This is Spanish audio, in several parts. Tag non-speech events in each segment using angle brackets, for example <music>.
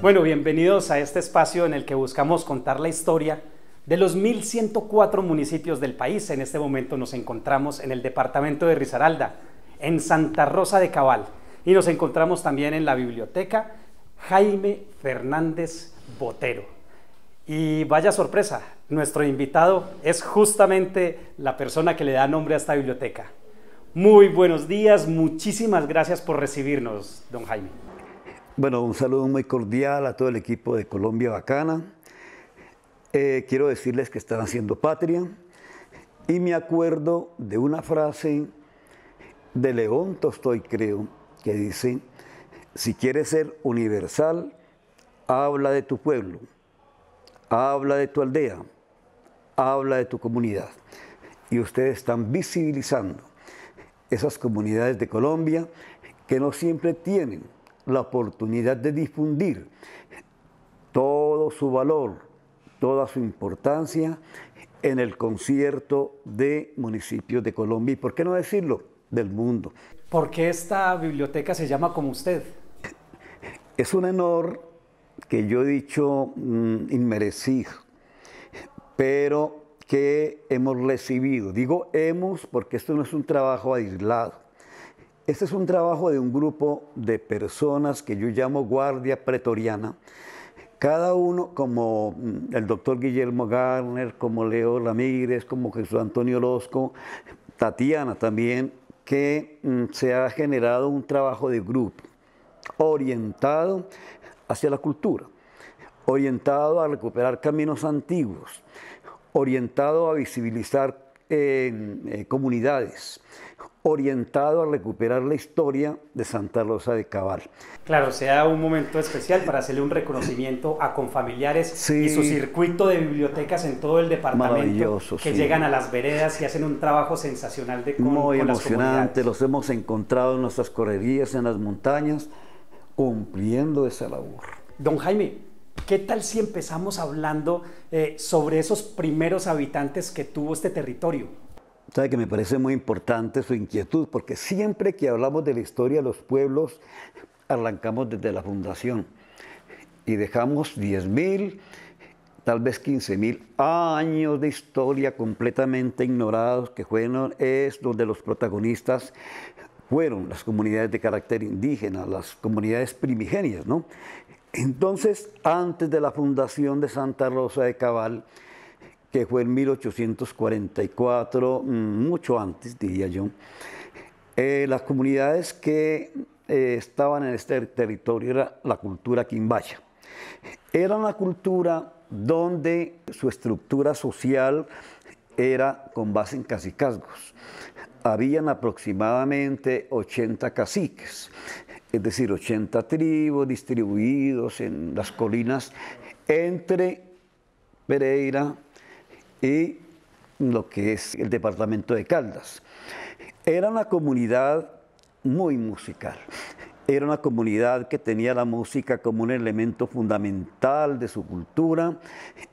Bueno, bienvenidos a este espacio en el que buscamos contar la historia de los 1.104 municipios del país. En este momento nos encontramos en el departamento de Risaralda, en Santa Rosa de Cabal, y nos encontramos también en la biblioteca Jaime Fernández Botero. Y vaya sorpresa, nuestro invitado es justamente la persona que le da nombre a esta biblioteca. Muy buenos días, muchísimas gracias por recibirnos, don Jaime. Bueno, un saludo muy cordial a todo el equipo de Colombia Bacana. Eh, quiero decirles que están haciendo patria y me acuerdo de una frase de León Tostoy, creo, que dice, si quieres ser universal, habla de tu pueblo, habla de tu aldea, habla de tu comunidad. Y ustedes están visibilizando esas comunidades de Colombia que no siempre tienen la oportunidad de difundir todo su valor, toda su importancia en el concierto de municipios de Colombia y, por qué no decirlo, del mundo. ¿Por qué esta biblioteca se llama como usted? Es un honor que yo he dicho mm, inmerecido, pero que hemos recibido. Digo hemos porque esto no es un trabajo aislado. Este es un trabajo de un grupo de personas que yo llamo guardia pretoriana. Cada uno, como mm, el doctor Guillermo Garner, como Leo Ramírez, como Jesús Antonio Orozco, Tatiana también, que mm, se ha generado un trabajo de grupo orientado hacia la cultura, orientado a recuperar caminos antiguos, orientado a visibilizar eh, comunidades, orientado a recuperar la historia de Santa Rosa de Cabal. Claro, sea un momento especial para hacerle un reconocimiento a confamiliares familiares y su circuito de bibliotecas en todo el departamento que llegan a las veredas y hacen un trabajo sensacional de con, Muy emocionante, los hemos encontrado en nuestras correrías, en las montañas, cumpliendo esa labor. Don Jaime, ¿Qué tal si empezamos hablando eh, sobre esos primeros habitantes que tuvo este territorio? Sabe que me parece muy importante su inquietud, porque siempre que hablamos de la historia de los pueblos, arrancamos desde la fundación y dejamos 10.000, tal vez 15.000 años de historia completamente ignorados, que fueron, es donde los protagonistas fueron las comunidades de carácter indígena, las comunidades primigenias, ¿no? Entonces, antes de la fundación de Santa Rosa de Cabal, que fue en 1844, mm, mucho antes diría yo, eh, las comunidades que eh, estaban en este territorio era la cultura quimbaya. Era una cultura donde su estructura social era con base en cacicazgos. Habían aproximadamente 80 caciques es decir, 80 tribus distribuidos en las colinas entre Pereira y lo que es el departamento de Caldas. Era una comunidad muy musical era una comunidad que tenía la música como un elemento fundamental de su cultura,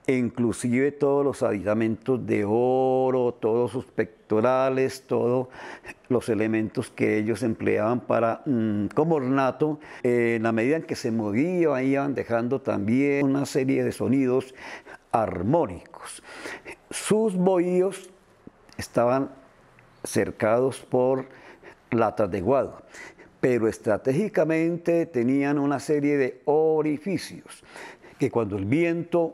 e inclusive todos los aditamentos de oro, todos sus pectorales, todos los elementos que ellos empleaban para mm, como ornato, eh, en la medida en que se movían iban dejando también una serie de sonidos armónicos. Sus bohíos estaban cercados por latas de guado pero estratégicamente tenían una serie de orificios que cuando el viento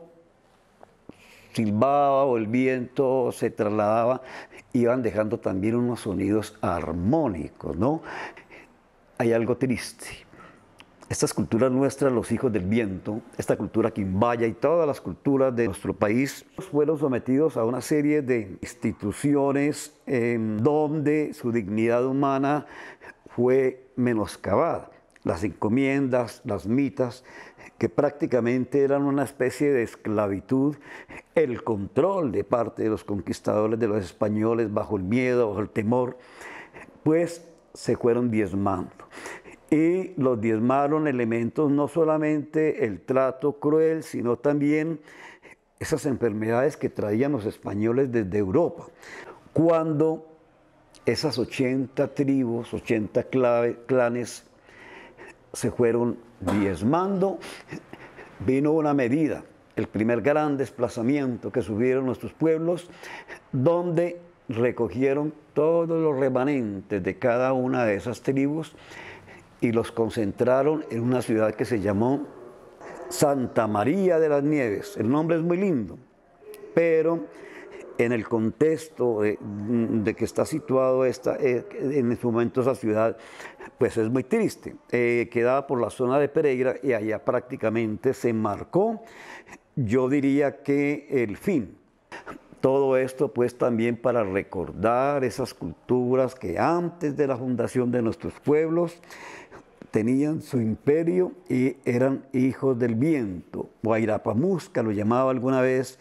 silbaba o el viento se trasladaba, iban dejando también unos sonidos armónicos, ¿no? Hay algo triste. Estas culturas nuestras, los hijos del viento, esta cultura quimbaya y todas las culturas de nuestro país fueron sometidos a una serie de instituciones em, donde su dignidad humana fue menoscabada. Las encomiendas, las mitas, que prácticamente eran una especie de esclavitud, el control de parte de los conquistadores, de los españoles, bajo el miedo, bajo el temor, pues se fueron diezmando. Y los diezmaron elementos, no solamente el trato cruel, sino también esas enfermedades que traían los españoles desde Europa. Cuando esas 80 tribus, 80 clanes, se fueron diezmando. Vino una medida, el primer gran desplazamiento que subieron nuestros pueblos, donde recogieron todos los remanentes de cada una de esas tribus y los concentraron en una ciudad que se llamó Santa María de las Nieves. El nombre es muy lindo, pero en el contexto de, que está situado esta, eh, en su este momento esa ciudad, pues es muy triste. Eh, quedaba por la zona de Pereira y allá prácticamente se marcó, yo diría que el fin. Todo esto pues también para recordar esas culturas que antes de la fundación de nuestros pueblos tenían su imperio y eran hijos del viento. Guairapamusca lo llamaba alguna vez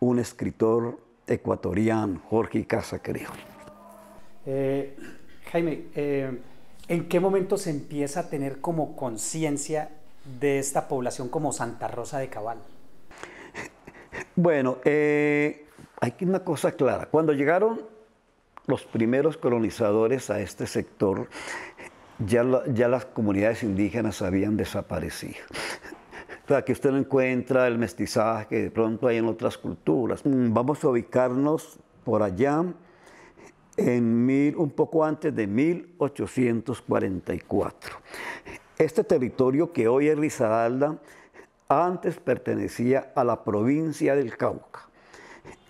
un escritor ecuatoriano, Jorge Casa creo. Eh, Jaime, eh, ¿en qué momento se empieza a tener como conciencia de esta población como Santa Rosa de Cabal? Bueno, eh, hay una cosa clara. Cuando llegaron los primeros colonizadores a este sector, ya las comunidades indígenas habían desaparecido que usted no encuentra el mestizaje que de pronto hay en otras culturas. Mm, vamos a ubicarnos por allá en mil, un poco antes de 1844. Este territorio que hoy es Risaralda antes pertenecía a la provincia del Cauca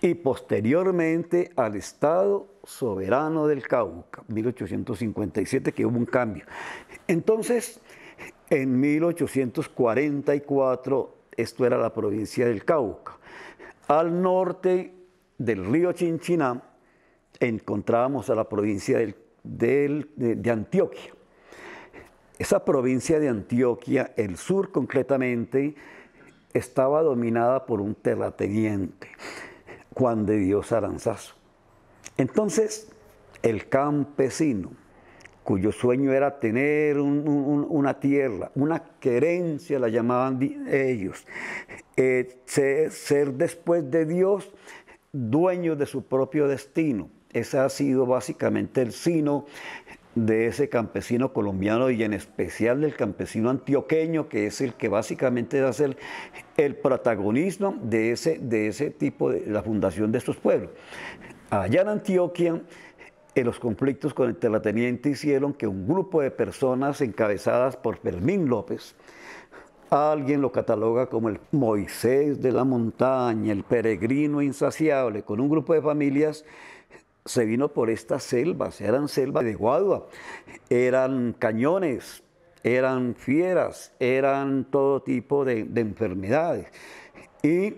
y posteriormente al Estado soberano del Cauca, 1857, que hubo un cambio. Entonces, en 1844, esto era la provincia del Cauca. Al norte del río Chinchiná encontrábamos a la provincia de, Antioquia. Esa provincia de Antioquia, el sur concretamente, estaba dominada por un terrateniente, Juan de Dios Aranzazo. Entonces, el campesino, cuyo sueño era tener una tierra, una querencia, la llamaban ellos, eh, ser, después de Dios dueño de su propio destino. Ese ha sido básicamente el sino de ese campesino colombiano y en especial del campesino antioqueño, que es el que básicamente va a ser el protagonismo de ese, de ese tipo de la fundación de estos pueblos. Allá en Antioquia en los conflictos con el terrateniente hicieron que un grupo de personas encabezadas por Fermín López, alguien lo cataloga como el Moisés de la montaña, el peregrino insaciable, con un grupo de familias, se vino por estas selvas, eran selvas de Guadua, eran cañones, eran fieras, eran todo tipo de enfermedades. Y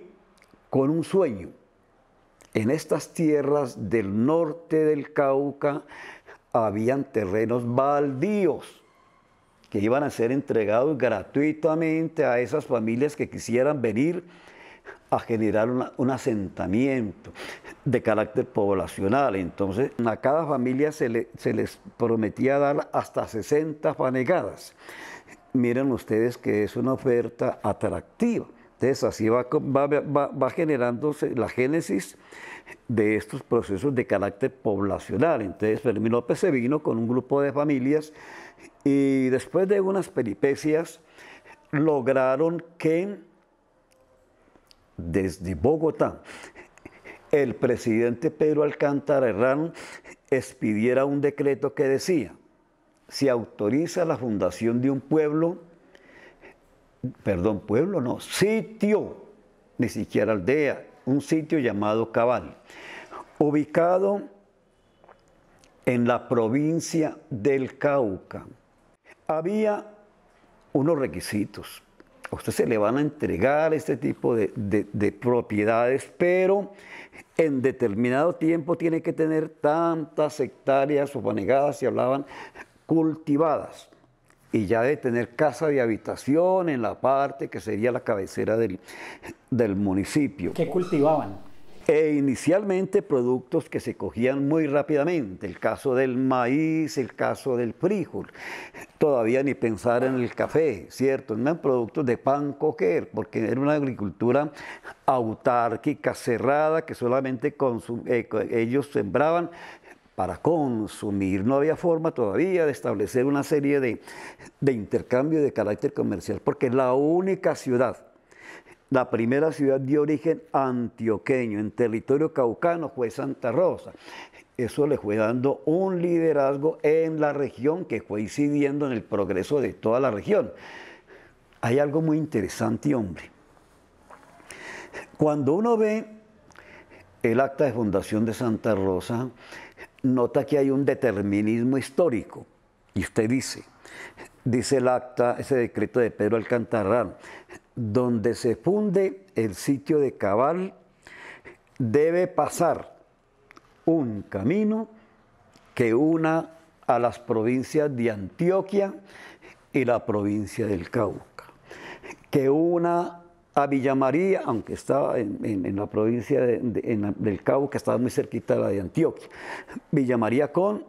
con un sueño, en estas tierras del norte del Cauca habían terrenos baldíos que iban a ser entregados gratuitamente a esas familias que quisieran venir a generar un asentamiento de carácter poblacional. Entonces, a cada familia se, se les prometía dar hasta 60 fanegadas. Miren ustedes que es una oferta atractiva. Entonces así va, va, generándose la génesis de estos procesos de carácter poblacional. Entonces Fermín López se vino con un grupo de familias y después de unas peripecias lograron que desde Bogotá el presidente Pedro Alcántara Herrán expidiera un decreto que decía, se autoriza la fundación de un pueblo perdón, pueblo no, sitio, ni siquiera aldea, un sitio llamado Cabal, ubicado en la provincia del Cauca. Había unos requisitos. A usted se le van a entregar este tipo de, propiedades, pero en determinado tiempo tiene que tener tantas hectáreas o y si hablaban, cultivadas y ya de tener casa de habitación en la parte que sería la cabecera del, municipio. ¿Qué cultivaban? E inicialmente productos que se cogían muy rápidamente, el caso del maíz, el caso del frijol, todavía ni pensar en el café, ¿cierto? eran productos de pan coger, porque era una agricultura autárquica, cerrada, que solamente eh, ellos sembraban para consumir. No había forma todavía de establecer una serie de, de intercambio de carácter comercial, porque la única ciudad la primera ciudad de origen antioqueño en territorio caucano fue Santa Rosa. Eso le fue dando un liderazgo en la región que fue incidiendo en el progreso de toda la región. Hay algo muy interesante, hombre. Cuando uno ve el acta de fundación de Santa Rosa, nota que hay un determinismo histórico. Y usted dice, dice el acta, ese decreto de Pedro Alcantarrán, donde se funde el sitio de Cabal, debe pasar un camino que una a las provincias de Antioquia y la provincia del Cauca, que una a Villa María, aunque estaba en, la provincia del Cabo, que estaba muy cerquita de la de Antioquia. Villa María con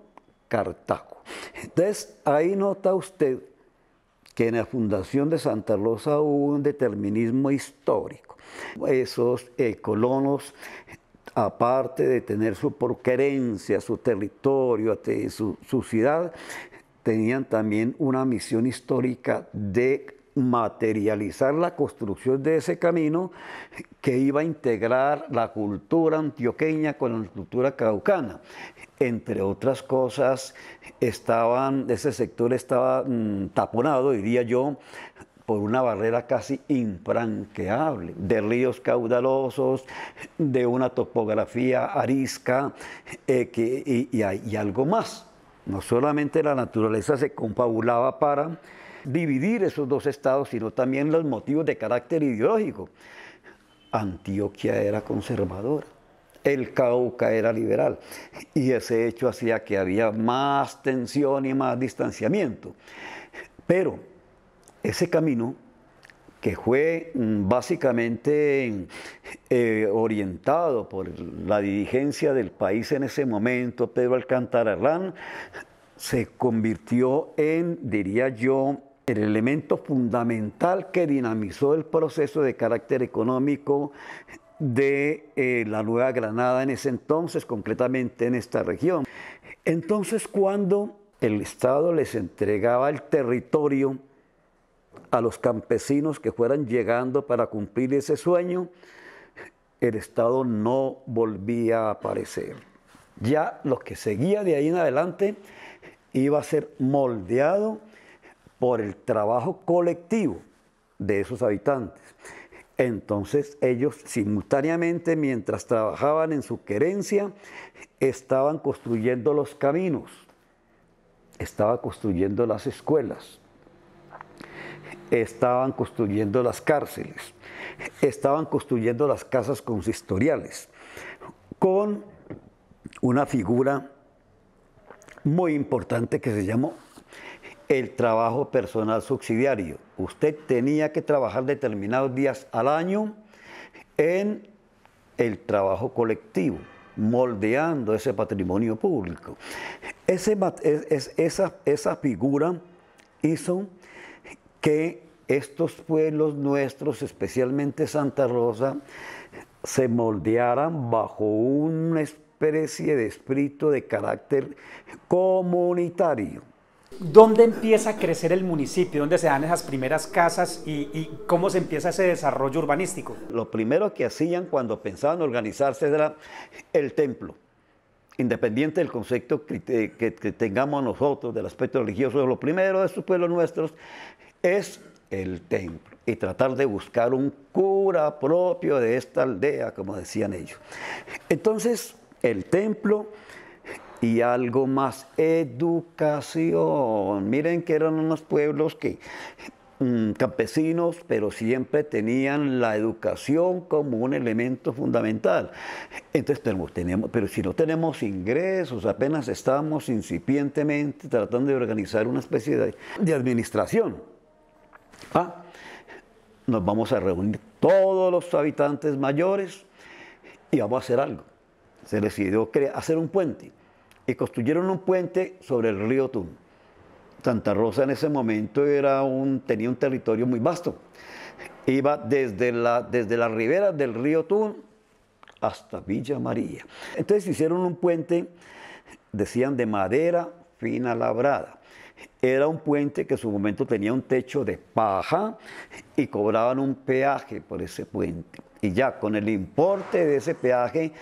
Cartago. Entonces, ahí nota usted que en la fundación de Santa Rosa hubo un determinismo histórico. Esos eh, colonos aparte de tener su porquerencia, su territorio, su, su ciudad, tenían también una misión histórica de materializar la construcción de ese camino que iba a integrar la cultura antioqueña con la cultura caucana. Entre otras cosas, estaban, ese sector estaba mm, taponado, diría yo, por una barrera casi infranqueable, de ríos caudalosos, de una topografía arisca eh, y, algo más. No solamente la naturaleza se compabulaba para dividir esos dos estados, sino también los motivos de carácter ideológico. Antioquia era conservadora, el Cauca era liberal y ese hecho hacía que había más tensión y más distanciamiento. Pero ese camino que fue básicamente eh, orientado por la dirigencia del país en ese momento, Pedro Alcántara Herrán, se convirtió en, diría yo, el elemento fundamental que dinamizó el proceso de carácter económico de eh, la Nueva Granada en ese entonces, concretamente en esta región. Entonces, cuando el Estado les entregaba el territorio a los campesinos que fueran llegando para cumplir ese sueño, el Estado no volvía a aparecer. Ya lo que seguía de ahí en adelante iba a ser moldeado por el trabajo colectivo de esos habitantes. Entonces ellos simultáneamente, mientras trabajaban en su querencia, estaban construyendo los caminos, estaban construyendo las escuelas, estaban construyendo las cárceles, estaban construyendo las casas consistoriales, con una figura muy importante que se llamó el trabajo personal subsidiario. Usted tenía que trabajar determinados días al año en el trabajo colectivo, moldeando ese patrimonio público. esa, esa figura hizo que estos pueblos nuestros, especialmente Santa Rosa, se moldearan bajo una especie de espíritu de carácter comunitario. ¿Dónde empieza a crecer el municipio? ¿Dónde se dan esas primeras casas y, cómo se empieza ese desarrollo urbanístico? Lo primero que hacían cuando pensaban organizarse era el templo. Independiente del concepto que, que tengamos nosotros del aspecto religioso, lo primero de estos pueblos nuestros es el templo y tratar de buscar un cura propio de esta aldea, como decían ellos. Entonces, el templo y algo más, educación. Miren que eran unos pueblos que mm, campesinos, pero siempre tenían la educación como un elemento fundamental. Entonces, pero, tenemos, pero si no tenemos ingresos, apenas estamos incipientemente tratando de organizar una especie de, de administración. Ah, nos vamos a reunir todos los habitantes mayores y vamos a hacer algo. Se decidió hacer un puente y construyeron un puente sobre el río Tun. Santa Rosa en ese momento tenía un territorio muy vasto. Iba desde la, desde la ribera del río Tun hasta Villa María. Entonces hicieron un puente, decían, de madera fina labrada. Era un puente que en su momento tenía un techo de paja y cobraban un peaje por ese puente. Y ya con el importe de ese peaje,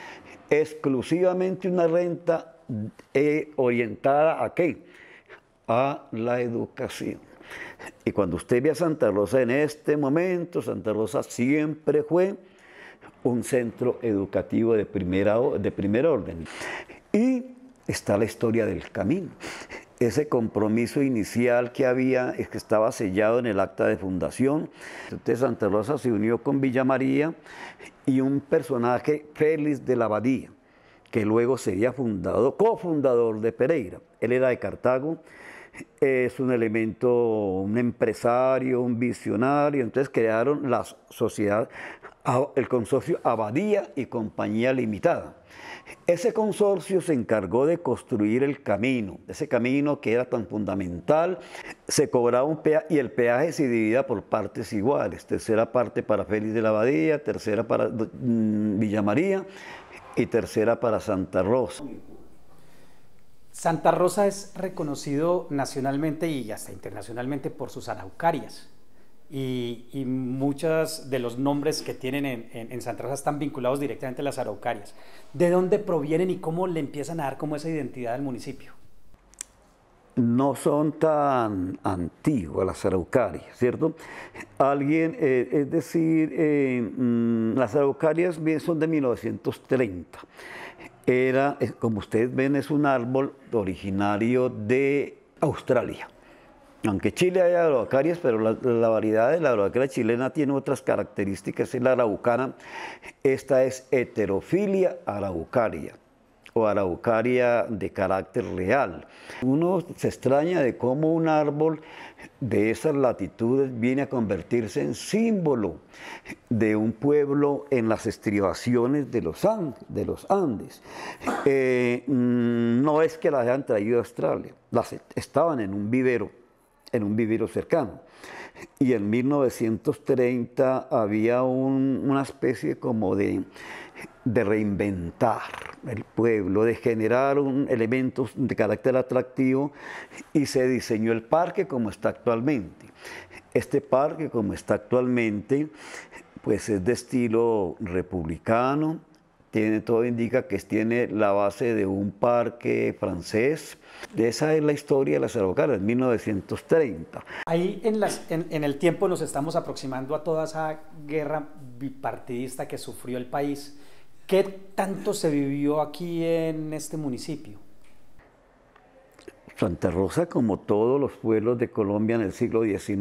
exclusivamente una renta eh, orientada a qué? A la educación. Y cuando usted ve a Santa Rosa en este momento, Santa Rosa siempre fue un centro educativo de, primera, de primer orden. Y está la historia del camino. Ese compromiso inicial que había, que estaba sellado en el acta de fundación. Santa Rosa se unió con Villa María y un personaje, Félix de la Abadía que luego sería fundado, cofundador de Pereira. Él era de Cartago, es un elemento, un empresario, un visionario, entonces crearon la sociedad, el consorcio Abadía y Compañía Limitada. Ese consorcio se encargó de construir el camino, ese camino que era tan fundamental, se cobraba un peaje y el peaje se dividía por partes iguales, tercera parte para Félix de la Abadía, tercera para mm, Villa María, y tercera para Santa Rosa. Santa Rosa es reconocido nacionalmente y hasta internacionalmente por sus araucarias. Y, muchos de los nombres que tienen en, en, Santa Rosa están vinculados directamente a las araucarias. ¿De dónde provienen y cómo le empiezan a dar como esa identidad al municipio? no son tan antiguas las araucarias, ¿cierto? Alguien, eh, es decir, eh, mm, las araucarias son de 1930. Era, como ustedes ven, es un árbol originario de Australia. Aunque Chile haya araucarias, pero la, variedad de la araucaria chilena tiene otras características. en la araucana. Esta es heterofilia araucaria o araucaria de carácter real. Uno se extraña de cómo un árbol de esas latitudes viene a convertirse en símbolo de un pueblo en las estribaciones de los, Andes. Eh, mm, no es que las hayan traído a Australia, las e, estaban en un vivero, en un vivero cercano. Y en 1930 había una especie como de de reinventar el pueblo, de generar un, elementos de carácter atractivo y se diseñó el parque como está actualmente. Este parque como está actualmente pues es de estilo republicano, tiene, todo indica que tiene la base de un parque francés. Esa es la historia de las araucarias, 1930. Ahí en, las, en, el tiempo nos estamos aproximando a toda esa guerra bipartidista que sufrió el país. ¿Qué tanto se vivió aquí en este municipio? Santa Rosa, como todos los pueblos de Colombia en el siglo XIX,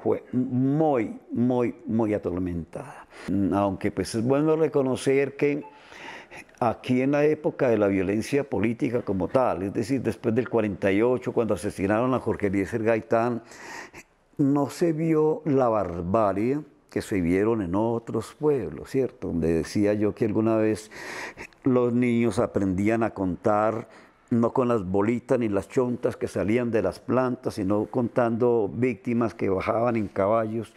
fue muy, muy, muy atormentada. Aunque pues es bueno reconocer que aquí en la época de la violencia política como tal, es decir, después del 48, cuando asesinaron a Jorge Eliezer Gaitán, no se vio la barbarie que se vieron en otros pueblos, ¿cierto? Donde decía yo que alguna vez los niños aprendían a contar no con las bolitas ni las chontas que salían de las plantas, sino contando víctimas que bajaban en caballos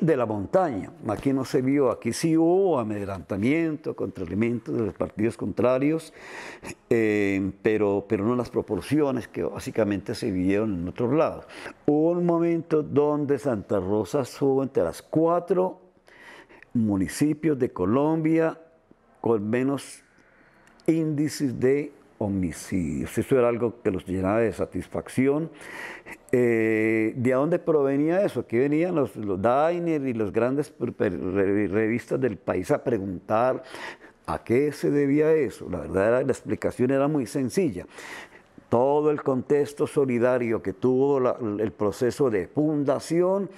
de la montaña. Aquí no se vio, aquí sí hubo amedrentamiento contra de los partidos contrarios, eh, pero, pero no las proporciones que básicamente se vieron en otros lados. Hubo un momento donde Santa Rosa estuvo entre las cuatro municipios de Colombia con menos índices de eso Esto era algo que los llenaba de satisfacción. Eh, ¿De dónde provenía eso? Aquí venían los, los diners y las grandes revistas del país a preguntar a qué se debía eso. La verdad, era, la explicación era muy sencilla todo el contexto solidario que tuvo el proceso de fundación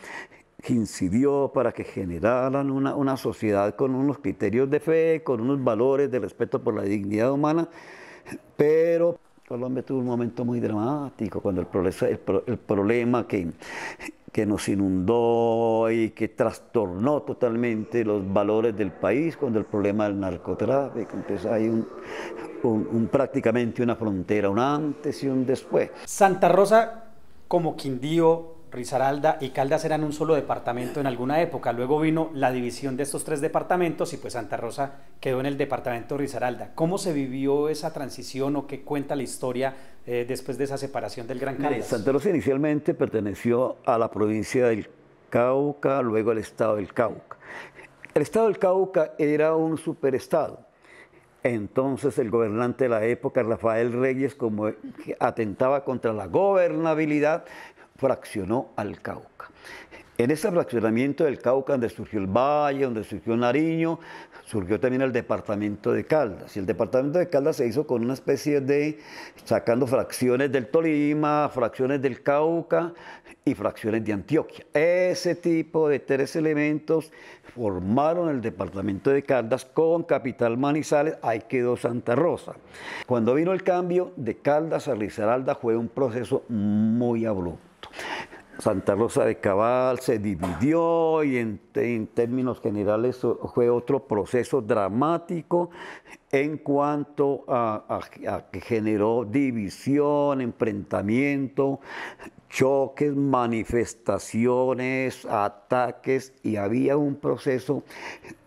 incidió para que generaran una sociedad con unos criterios de fe, con unos valores de respeto por la dignidad humana pero Colombia tuvo un momento muy dramático cuando el, problema que, que nos inundó y que trastornó totalmente los valores del país, cuando el problema del narcotráfico. Entonces hay un, prácticamente una frontera, un antes y un después. Santa Rosa como Quindío, Risaralda y Caldas eran un solo departamento en alguna época. Luego vino la división de estos tres departamentos y pues Santa Rosa quedó en el departamento Risaralda. ¿Cómo se vivió esa transición o qué cuenta la historia eh, después de esa separación del Gran Caldas? Santa Rosa inicialmente perteneció a la provincia del Cauca, luego al estado del Cauca. El estado del Cauca era un superestado. Entonces el gobernante de la época, Rafael Reyes, como atentaba contra la gobernabilidad, fraccionó al Cauca. En ese fraccionamiento del Cauca, donde surgió el Valle, donde surgió Nariño, surgió también el departamento de Caldas. Y el departamento de Caldas se hizo con una especie de, sacando fracciones del Tolima, fracciones del Cauca y fracciones de Antioquia. Ese tipo de tres elementos formaron el departamento de Caldas con capital Manizales, ahí quedó Santa Rosa. Cuando vino el cambio de Caldas a Risaralda fue un proceso muy abrupto Santa Rosa de Cabal se dividió y en, términos generales fue otro proceso dramático en cuanto a, que generó división, enfrentamiento, choques, manifestaciones, ataques y había un proceso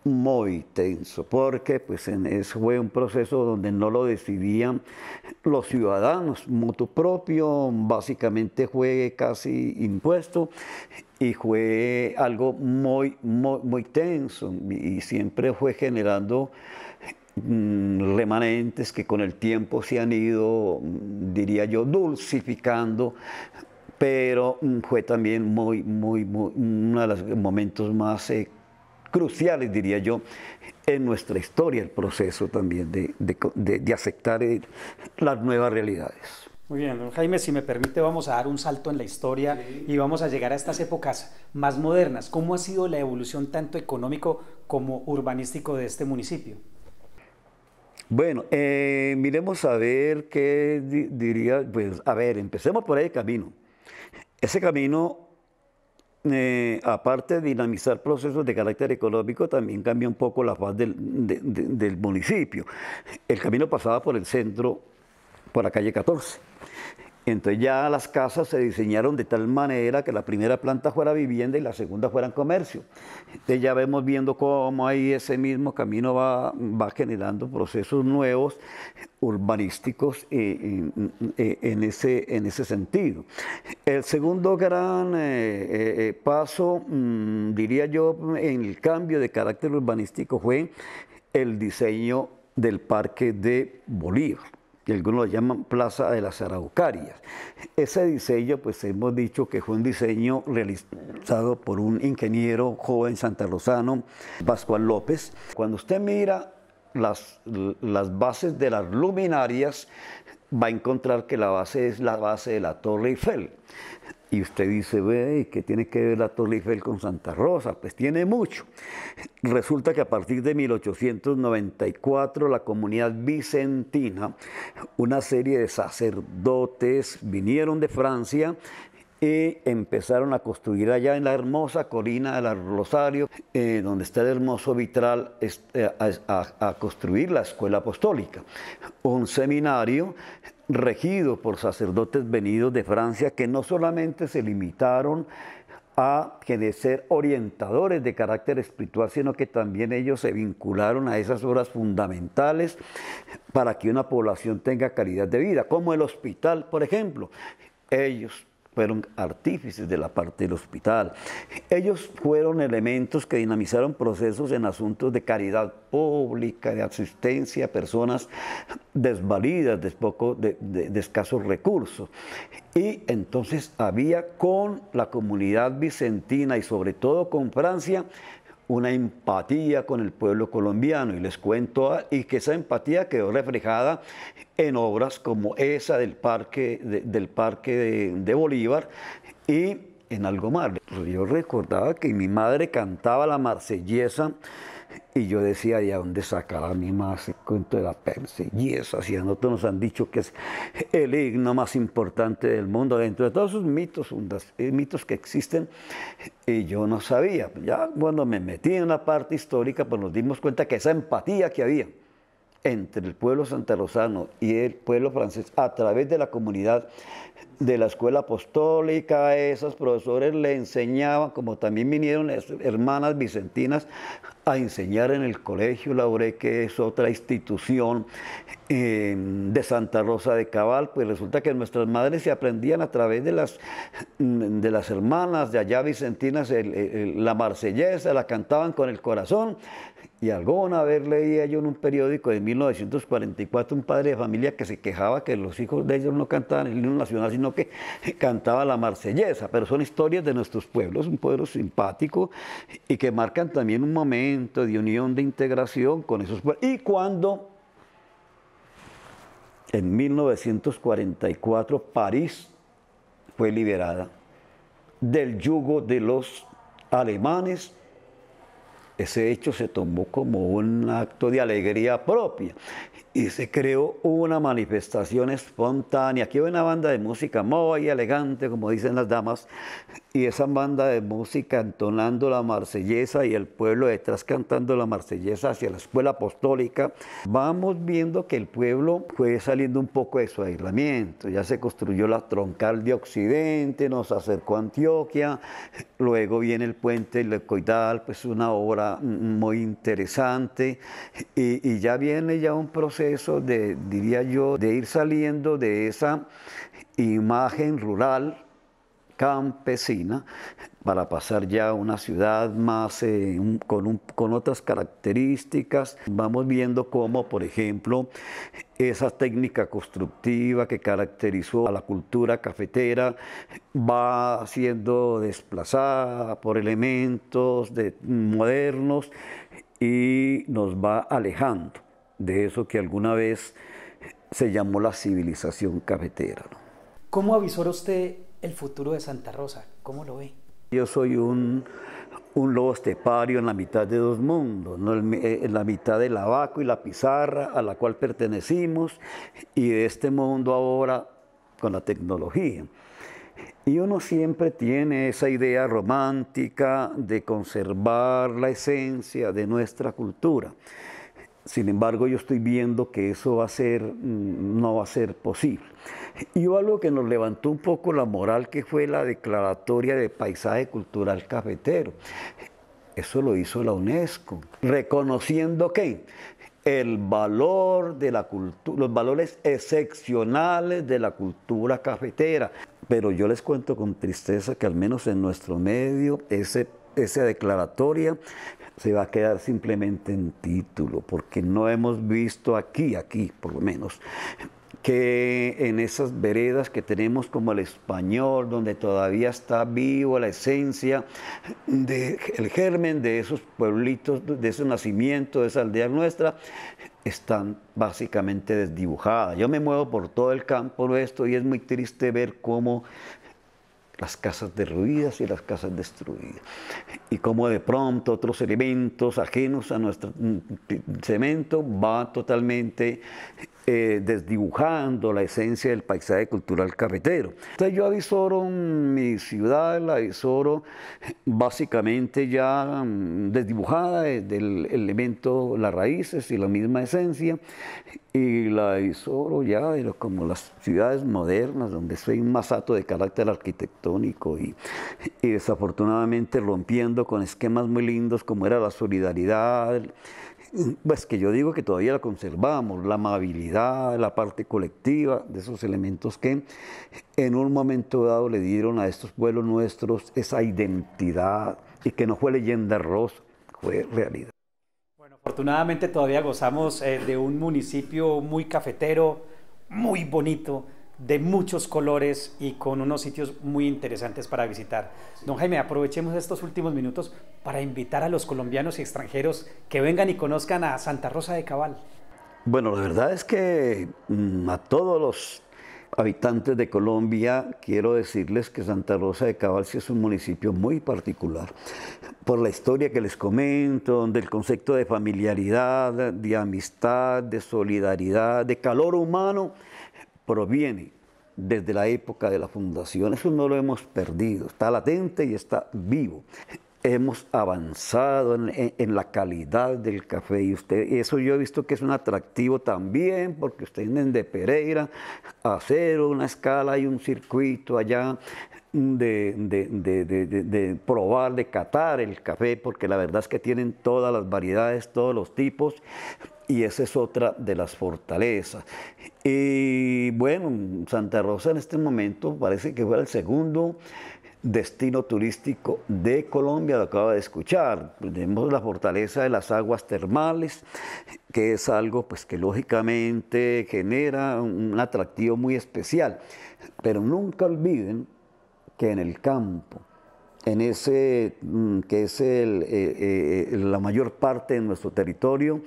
muy tenso, porque pues fue un proceso donde no lo decidían los ciudadanos, mutuo propio, básicamente fue casi impuesto y fue algo muy, muy, muy tenso y siempre fue generando Mm, remanentes que con el tiempo se han ido, mm, diría yo, dulcificando, pero mm, fue también muy, muy, uno de los momentos más eh, cruciales, diría yo, en nuestra historia, el proceso también de, aceptar eh, las nuevas realidades. Muy bien, don Jaime, si me permite, vamos a dar un salto en la historia y vamos a llegar a estas épocas más modernas. ¿Cómo ha sido la evolución tanto económico como urbanístico de este municipio? Bueno, eh, miremos a ver qué diría, pues a ver, empecemos por el camino. Ese camino, eh, aparte de dinamizar procesos de carácter económico, también cambia un poco la faz del, del municipio. El camino pasaba por el centro, por la calle 14. Entonces ya las casas se diseñaron de tal manera que la primera planta fuera vivienda y la segunda fuera comercio. Entonces ya vemos viendo cómo ahí ese mismo camino va, generando procesos nuevos urbanísticos eh, eh, en, ese, sentido. El segundo gran eh, paso, mm, diría yo, en el cambio de carácter urbanístico fue el diseño del Parque de Bolívar y algunos lo llaman Plaza de las Araucarias. Ese diseño, pues hemos dicho que fue un diseño realizado por un ingeniero joven Santa santarrosano, Pascual López. Cuando usted mira las, las bases de las luminarias, va a encontrar que la base es la base de la Torre Eiffel. Y usted dice, ve, ¿qué tiene que ver la Torre Eiffel con Santa Rosa? Pues tiene mucho. Resulta que a partir de 1894 la comunidad vicentina, una serie de sacerdotes vinieron de Francia y empezaron a construir allá en la hermosa colina del Rosario, eh, donde está el hermoso vitral, eh, a construir la escuela apostólica, un seminario regidos por sacerdotes venidos de Francia que no solamente se limitaron a ser orientadores de carácter espiritual, sino que también ellos se vincularon a esas obras fundamentales para que una población tenga calidad de vida, como el hospital, por ejemplo. Ellos fueron artífices de la parte del hospital. Ellos fueron elementos que dinamizaron procesos en asuntos de caridad pública, de asistencia a personas desvalidas, de, escasos recursos. Y entonces había con la comunidad vicentina y sobre todo con Francia una empatía con el pueblo colombiano y les cuento ah, y que esa empatía quedó reflejada en obras como esa del parque de, del parque de, Bolívar y en algo Yo recordaba que mi madre cantaba la marsellesa y yo decía, ¿y a dónde sacaba mi más el cuento de la Pepsi? Y eso, así a nosotros nos han dicho que es el himno más importante del mundo, dentro de todos esos mitos, eh, mitos que existen, y yo no sabía. Ya cuando me metí en la parte histórica, pues nos dimos cuenta que esa empatía que había, entre el pueblo Rosano y el pueblo francés a través de la comunidad de la escuela apostólica, esos profesores le enseñaban, como también vinieron hermanas vicentinas a enseñar en el Colegio Laure, que es otra institución em, de Santa Rosa de Cabal, pues resulta que nuestras madres se aprendían a través de las, mm, de las hermanas de allá vicentinas la marsellesa, la cantaban con el corazón y alguna vez leía yo en un periódico de 1944 un padre de familia que se quejaba que los hijos de ellos no cantaban el himno nacional, sino que <laughs> cantaba la marsellesa. Pero son historias de nuestros pueblos, un pueblo simpático y que marcan también un momento de unión, de integración con esos pueblos. Y cuando en 1944 París fue liberada del yugo de los alemanes ese hecho se tomó como un acto de alegría propia y se creó una manifestación espontánea. Aquí hay una banda de música y elegante, como dicen las damas, y esa banda de música entonando la marsellesa y el pueblo detrás cantando la marsellesa hacia la escuela apostólica, vamos viendo que el pueblo fue saliendo un poco de su aislamiento. Ya se construyó la troncal de Occidente, nos acercó Antioquia, luego viene el puente Lecoidal, pues una obra muy interesante y, y ya viene ya un proceso de, diría yo, de ir saliendo de esa imagen rural campesina para pasar ya a una ciudad más eh, con, otras características. Vamos viendo cómo, por ejemplo, esa técnica constructiva que caracterizó a la cultura cafetera va siendo desplazada por elementos de, modernos y nos va alejando de eso que alguna vez se llamó la civilización cafetera. ¿Cómo avisó usted el futuro de Santa Rosa? ¿Cómo lo ve? Yo soy un, un lobo estepario en la mitad de dos mundos, eh, en la mitad del abaco y la pizarra a la cual pertenecimos y de este mundo ahora con la tecnología. Y uno siempre tiene esa idea romántica de conservar la esencia de nuestra cultura. Sin embargo, yo estoy viendo que eso va a ser, mm, no va a ser posible. Y hubo algo que nos levantó un poco la moral, que fue la declaratoria de paisaje cultural cafetero. Eso lo hizo la UNESCO, reconociendo que el valor de la cultura, los valores excepcionales de la cultura cafetera. Pero yo les cuento con tristeza que al menos en nuestro medio ese, esa declaratoria se va a quedar simplemente en título, porque no hemos visto aquí, aquí por lo menos, que en esas veredas que tenemos como el español, donde todavía está vivo la esencia del germen de esos pueblitos, de ese nacimiento, de esa aldea nuestra, están básicamente desdibujadas. Yo me muevo por todo el campo nuestro y es muy triste ver cómo las casas derruidas y las casas destruidas. Y cómo de pronto otros elementos ajenos a nuestro mm, cemento van totalmente eh, desdibujando la esencia del paisaje cultural cafetero. Entonces yo avisoro mi ciudad, la avisoro básicamente ya mm, desdibujada eh, del elemento, las raíces y la misma esencia, y la avisoro ya de como las ciudades modernas, donde soy un masato de carácter arquitectónico y desafortunadamente rompiendo con esquemas muy lindos como era la solidaridad, pues que yo digo que todavía la conservamos, la amabilidad, la parte colectiva, de esos elementos que en un momento dado le dieron a estos pueblos nuestros esa identidad y que no fue leyenda rosa, fue realidad. Bueno, afortunadamente todavía gozamos eh, de un municipio muy cafetero, muy bonito, de muchos colores y con unos sitios muy interesantes para visitar. Don Jaime, aprovechemos estos últimos minutos para invitar a los colombianos y extranjeros que vengan y conozcan a Santa Rosa de Cabal. Bueno, la verdad es que mm, a todos los habitantes de Colombia quiero decirles que Santa Rosa de Cabal sí es un municipio muy particular por la historia que les comento, del concepto de familiaridad, de amistad, de solidaridad, de calor humano proviene desde la época de la fundación. Eso no lo hemos perdido, está latente y está vivo. Hemos avanzado en, la calidad del café y usted, eso yo he visto que es un atractivo también, porque ustedes vienen de Pereira a hacer una escala y un circuito allá de, de, probar, de catar el café, porque la verdad es que tienen todas las variedades, todos los tipos, y esa es otra de las fortalezas. Y bueno, Santa Rosa en este momento parece que fue el segundo destino turístico de Colombia, lo acaba de escuchar. Tenemos la fortaleza de las aguas termales, que es algo pues, que lógicamente genera un atractivo muy especial. Pero nunca olviden que en el campo, en ese mm, que es el, eh, eh, eh, la mayor parte de nuestro territorio,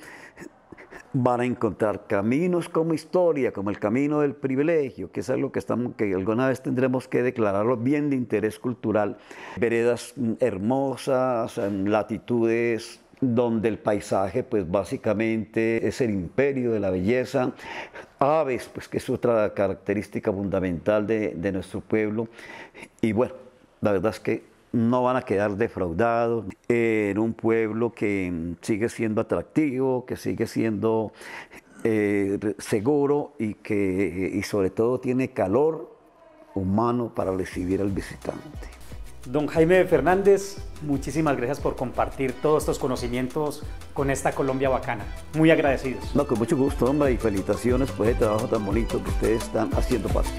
van a encontrar caminos como historia, como el camino del privilegio, que es algo que, estamos, que alguna vez tendremos que declararlo bien de interés cultural, veredas mm, hermosas, latitudes donde el paisaje pues básicamente es el imperio de la belleza, aves pues que es otra característica fundamental de, de nuestro pueblo y bueno, la verdad es que no van a quedar defraudados en un pueblo que sigue siendo atractivo, que sigue siendo eh, seguro y que y sobre todo tiene calor humano para recibir al visitante. Don Jaime Fernández, muchísimas gracias por compartir todos estos conocimientos con esta Colombia bacana. Muy agradecidos. No, con mucho gusto, hombre, y felicitaciones por el trabajo tan bonito que ustedes están haciendo, parte.